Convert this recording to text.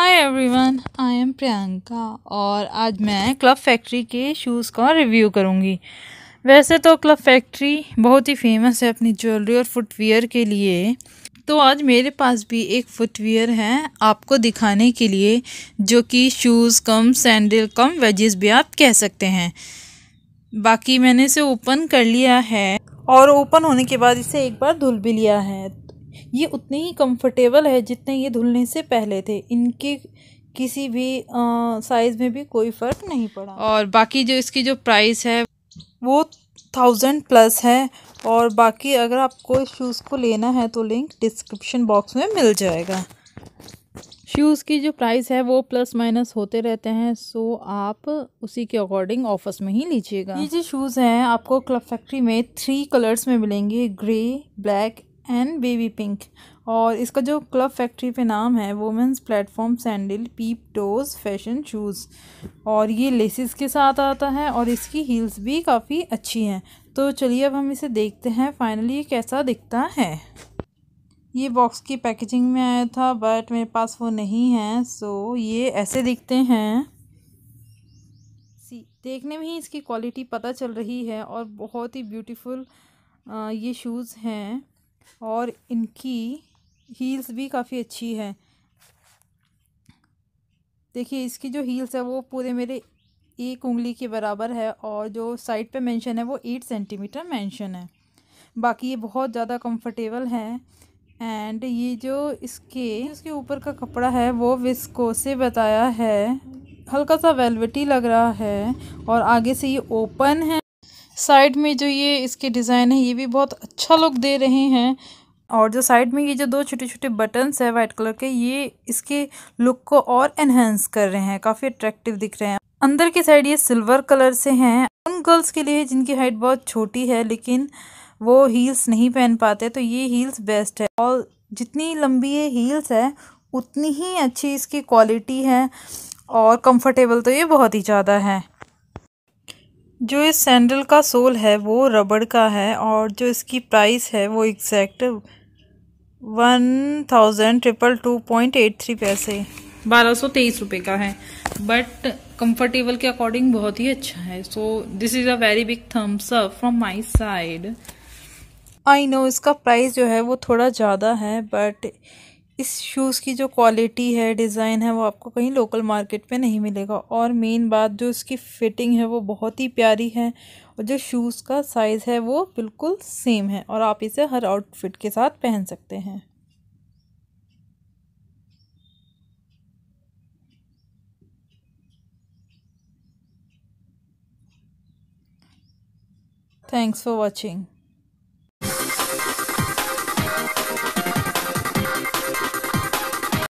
hi everyone I am Priyanka और आज मैं क्लब फैक्ट्री के शूज़ का रिव्यू करूँगी वैसे तो क्लब फैक्ट्री बहुत ही फेमस है अपनी ज्वेलरी और फुटवियर के लिए तो आज मेरे पास भी एक फुटवेयर है आपको दिखाने के लिए जो कि shoes cum sandal cum wedges भी आप कह सकते हैं बाकी मैंने इसे ओपन कर लिया है और ओपन होने के बाद इसे एक बार धुल भी लिया है ये उतने ही कंफर्टेबल है जितने ये धुलने से पहले थे इनके किसी भी साइज़ में भी कोई फ़र्क नहीं पड़ा और बाकी जो इसकी जो प्राइस है वो थाउजेंड प्लस है और बाकी अगर आपको इस शूज़ को लेना है तो लिंक डिस्क्रिप्शन बॉक्स में मिल जाएगा शूज़ की जो प्राइस है वो प्लस माइनस होते रहते हैं सो आप उसी के अकॉर्डिंग ऑफिस में ही लीजिएगा ये जो शूज़ हैं आपको क्लब फैक्ट्री में थ्री कलर्स में मिलेंगे grey black and baby pink और इसका जो क्लब फैक्ट्री पे नाम है women's platform sandal peep toes fashion shoes और ये लेसिस के साथ आता है और इसकी हील्स भी काफ़ी अच्छी हैं तो चलिए अब हम इसे देखते हैं फाइनली ये कैसा दिखता है ये बॉक्स की पैकेजिंग में आया था बट मेरे पास वो नहीं है सो ये ऐसे दिखते हैं सी देखने में ही इसकी क्वालिटी पता चल रही है और बहुत ही ब्यूटीफुल ये शूज़ हैं और इनकी हील्स भी काफ़ी अच्छी है देखिए इसकी जो हील्स है वो पूरे मेरे एक उंगली के बराबर है और जो साइड पे मेंशन है वो एट सेंटीमीटर मेंशन है बाकी ये बहुत ज़्यादा कंफर्टेबल है एंड ये जो इसके इसके ऊपर का कपड़ा है वो विस्को से बताया है हल्का सा वेलवेटी लग रहा है और आगे से ये ओपन है साइड में जो ये इसके डिज़ाइन है ये भी बहुत अच्छा लुक दे रहे हैं और जो साइड में ये जो दो छोटे छोटे बटन्स है वाइट कलर के ये इसके लुक को और एनहेंस कर रहे हैं काफ़ी अट्रैक्टिव दिख रहे हैं अंदर की साइड ये सिल्वर कलर से हैं उन गर्ल्स के लिए जिनकी हाइट बहुत छोटी है लेकिन वो हील्स नहीं पहन पाते तो ये हील्स बेस्ट है और जितनी लंबी ये हील्स है उतनी ही अच्छी इसकी क्वालिटी है और कंफर्टेबल तो ये बहुत ही ज़्यादा है जो इस सैंडल का सोल है वो रबड़ का है और जो इसकी प्राइस है वो exact one thousand triple two point eight three पैसे बारह सौ तेईस रुपये का है बट कंफर्टेबल के अकॉर्डिंग बहुत ही अच्छा है so this is a very big thumbs up from my side I know इसका प्राइस जो है वो थोड़ा ज़्यादा है बट इस शूज़ की जो क्वालिटी है डिज़ाइन है वो आपको कहीं लोकल मार्केट में नहीं मिलेगा और मेन बात जो इसकी फ़िटिंग है वो बहुत ही प्यारी है और जो शूज़ का साइज़ है वो बिल्कुल सेम है और आप इसे हर आउटफिट के साथ पहन सकते हैं थैंक्स फॉर वॉचिंग